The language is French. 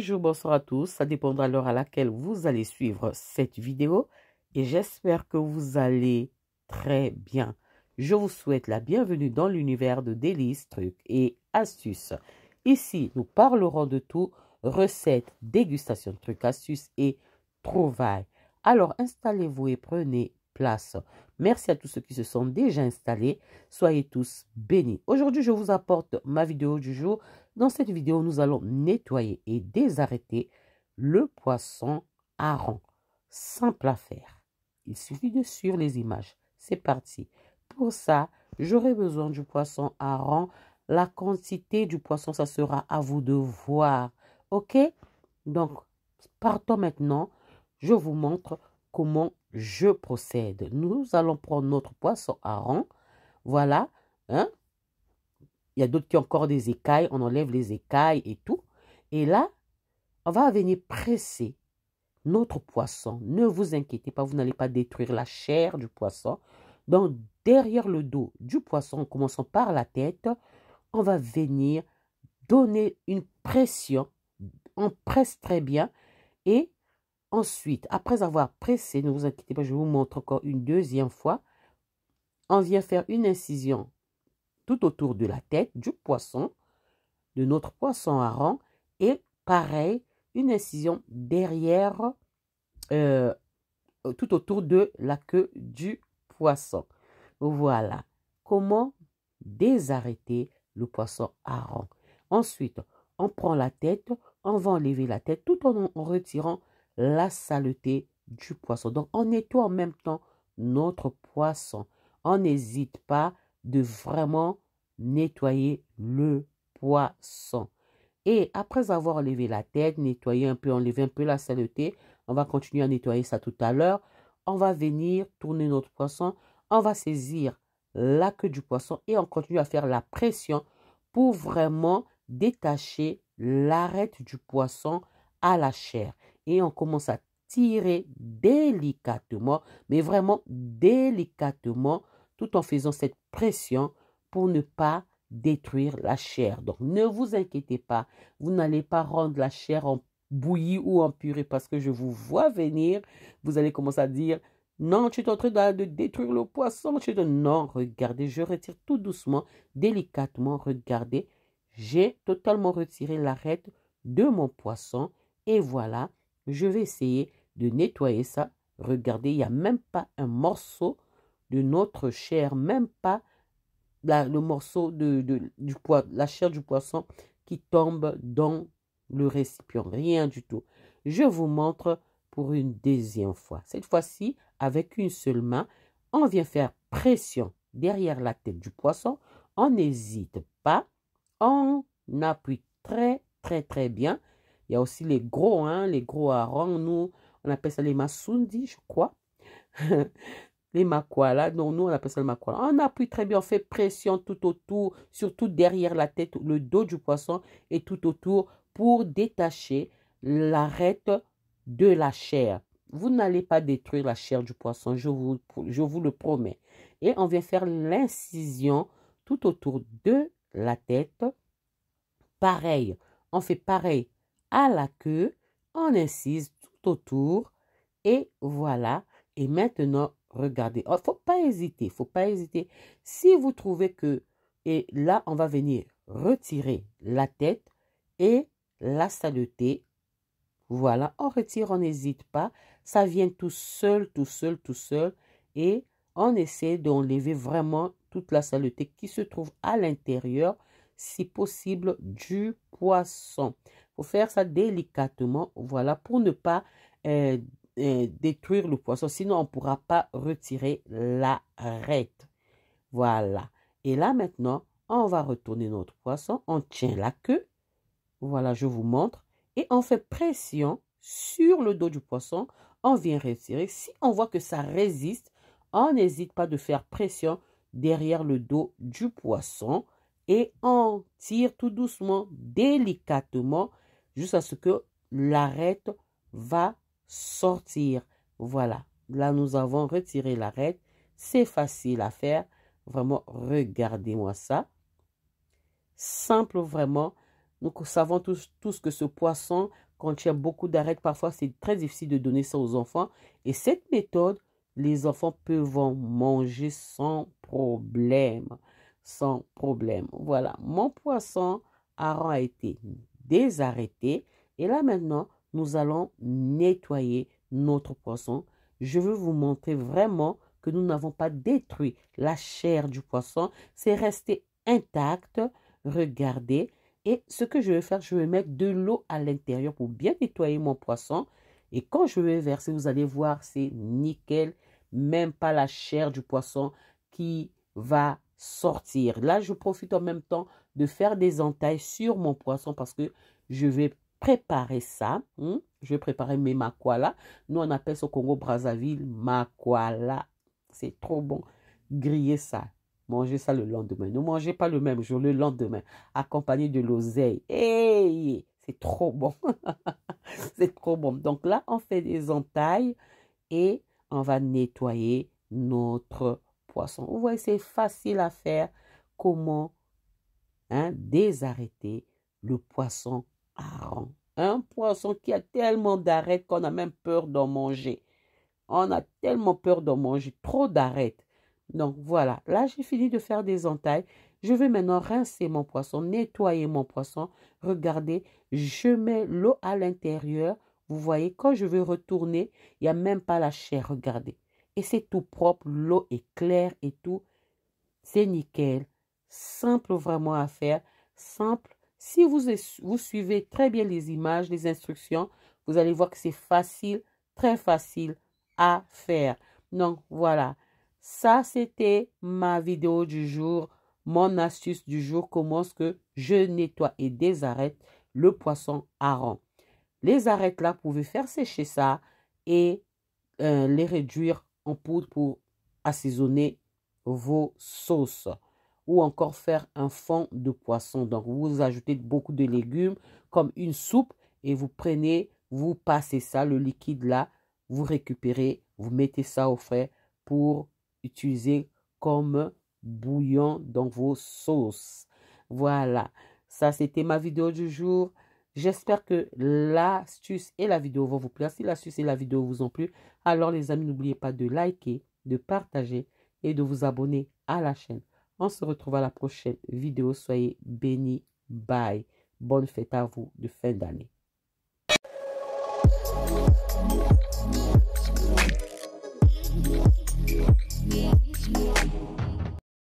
Bonjour, bonsoir à tous. Ça dépendra de l'heure à laquelle vous allez suivre cette vidéo. Et j'espère que vous allez très bien. Je vous souhaite la bienvenue dans l'univers de délices, trucs et astuces. Ici, nous parlerons de tout, recettes, dégustations, trucs, astuces et trouvailles. Alors, installez-vous et prenez Merci à tous ceux qui se sont déjà installés. Soyez tous bénis. Aujourd'hui, je vous apporte ma vidéo du jour. Dans cette vidéo, nous allons nettoyer et désarrêter le poisson rang Simple à faire Il suffit de suivre les images. C'est parti. Pour ça, j'aurai besoin du poisson rang La quantité du poisson, ça sera à vous de voir. OK Donc, partons maintenant. Je vous montre comment je procède. Nous allons prendre notre poisson à rang. Voilà. Hein. Il y a d'autres qui ont encore des écailles. On enlève les écailles et tout. Et là, on va venir presser notre poisson. Ne vous inquiétez pas, vous n'allez pas détruire la chair du poisson. Donc, derrière le dos du poisson, en commençant par la tête, on va venir donner une pression. On presse très bien et Ensuite, après avoir pressé, ne vous inquiétez pas, je vous montre encore une deuxième fois. On vient faire une incision tout autour de la tête du poisson, de notre poisson à rang, et pareil, une incision derrière, euh, tout autour de la queue du poisson. Voilà comment désarrêter le poisson à rang. Ensuite, on prend la tête, on va enlever la tête tout en, en retirant la saleté du poisson. Donc, on nettoie en même temps notre poisson. On n'hésite pas de vraiment nettoyer le poisson. Et après avoir levé la tête, nettoyer un peu, enlever un peu la saleté, on va continuer à nettoyer ça tout à l'heure. On va venir tourner notre poisson, on va saisir la queue du poisson et on continue à faire la pression pour vraiment détacher l'arête du poisson à la chair et on commence à tirer délicatement, mais vraiment délicatement, tout en faisant cette pression pour ne pas détruire la chair. Donc ne vous inquiétez pas, vous n'allez pas rendre la chair en bouillie ou en purée parce que je vous vois venir, vous allez commencer à dire non, tu es en train de détruire le poisson. Non, regardez, je retire tout doucement, délicatement. Regardez, j'ai totalement retiré l'arête de mon poisson. Et voilà, je vais essayer de nettoyer ça. Regardez, il n'y a même pas un morceau de notre chair, même pas le morceau de, du la chair du poisson qui tombe dans le récipient. Rien du tout. Je vous montre pour une deuxième fois. Cette fois-ci, avec une seule main, on vient faire pression derrière la tête du poisson. On n'hésite pas. On appuie très, très, très bien. Il y a aussi les gros, hein, les gros harangues, Nous, on appelle ça les masundi, je crois. les makwala. Non, nous, on appelle ça le makwala. On appuie très bien, on fait pression tout autour, surtout derrière la tête, le dos du poisson et tout autour pour détacher l'arête de la chair. Vous n'allez pas détruire la chair du poisson, je vous, je vous le promets. Et on vient faire l'incision tout autour de la tête. Pareil, on fait pareil à la queue, on incise tout autour et voilà. Et maintenant, regardez. Il oh, ne faut pas hésiter, faut pas hésiter. Si vous trouvez que, et là, on va venir retirer la tête et la saleté. Voilà, on retire, on n'hésite pas. Ça vient tout seul, tout seul, tout seul. Et on essaie d'enlever vraiment toute la saleté qui se trouve à l'intérieur, si possible, du poisson faire ça délicatement, voilà, pour ne pas euh, euh, détruire le poisson. Sinon, on ne pourra pas retirer la l'arête. Voilà. Et là, maintenant, on va retourner notre poisson. On tient la queue. Voilà, je vous montre. Et on fait pression sur le dos du poisson. On vient retirer. Si on voit que ça résiste, on n'hésite pas de faire pression derrière le dos du poisson et on tire tout doucement, délicatement Juste à ce que l'arête va sortir. Voilà, là nous avons retiré l'arête. C'est facile à faire. Vraiment, regardez-moi ça. Simple vraiment. Nous savons tous, que ce poisson contient beaucoup d'arêtes. Parfois, c'est très difficile de donner ça aux enfants. Et cette méthode, les enfants peuvent en manger sans problème. Sans problème. Voilà, mon poisson a été désarrêter Et là maintenant, nous allons nettoyer notre poisson. Je veux vous montrer vraiment que nous n'avons pas détruit la chair du poisson. C'est resté intact. Regardez. Et ce que je vais faire, je vais mettre de l'eau à l'intérieur pour bien nettoyer mon poisson. Et quand je vais verser, vous allez voir, c'est nickel. Même pas la chair du poisson qui va sortir. Là, je profite en même temps de faire des entailles sur mon poisson parce que je vais préparer ça. Hein. Je vais préparer mes makwala. Nous, on appelle ça au Congo Brazzaville makwala. C'est trop bon. Griller ça. manger ça le lendemain. Ne mangez pas le même jour, le lendemain, accompagné de l'oseille. c'est trop bon. c'est trop bon. Donc là, on fait des entailles et on va nettoyer notre poisson. Vous voyez, c'est facile à faire. Comment hein, désarrêter le poisson hareng Un poisson qui a tellement d'arêtes qu'on a même peur d'en manger. On a tellement peur d'en manger, trop d'arêtes. Donc voilà, là j'ai fini de faire des entailles. Je vais maintenant rincer mon poisson, nettoyer mon poisson. Regardez, je mets l'eau à l'intérieur. Vous voyez, quand je vais retourner, il n'y a même pas la chair. Regardez, et c'est tout propre, l'eau est claire et tout. C'est nickel. Simple vraiment à faire. Simple. Si vous, vous suivez très bien les images, les instructions, vous allez voir que c'est facile, très facile à faire. Donc voilà, ça c'était ma vidéo du jour, mon astuce du jour, comment est-ce que je nettoie et désarrête le poisson rang, Les arêtes là, vous pouvez faire sécher ça et euh, les réduire poudre pour assaisonner vos sauces ou encore faire un fond de poisson. Donc vous ajoutez beaucoup de légumes comme une soupe et vous prenez, vous passez ça, le liquide là, vous récupérez, vous mettez ça au frais pour utiliser comme bouillon dans vos sauces. Voilà, ça c'était ma vidéo du jour. J'espère que l'astuce et la vidéo vont vous plaire. Si l'astuce et la vidéo vous ont plu, alors les amis, n'oubliez pas de liker, de partager et de vous abonner à la chaîne. On se retrouve à la prochaine vidéo. Soyez bénis. Bye. Bonne fête à vous de fin d'année.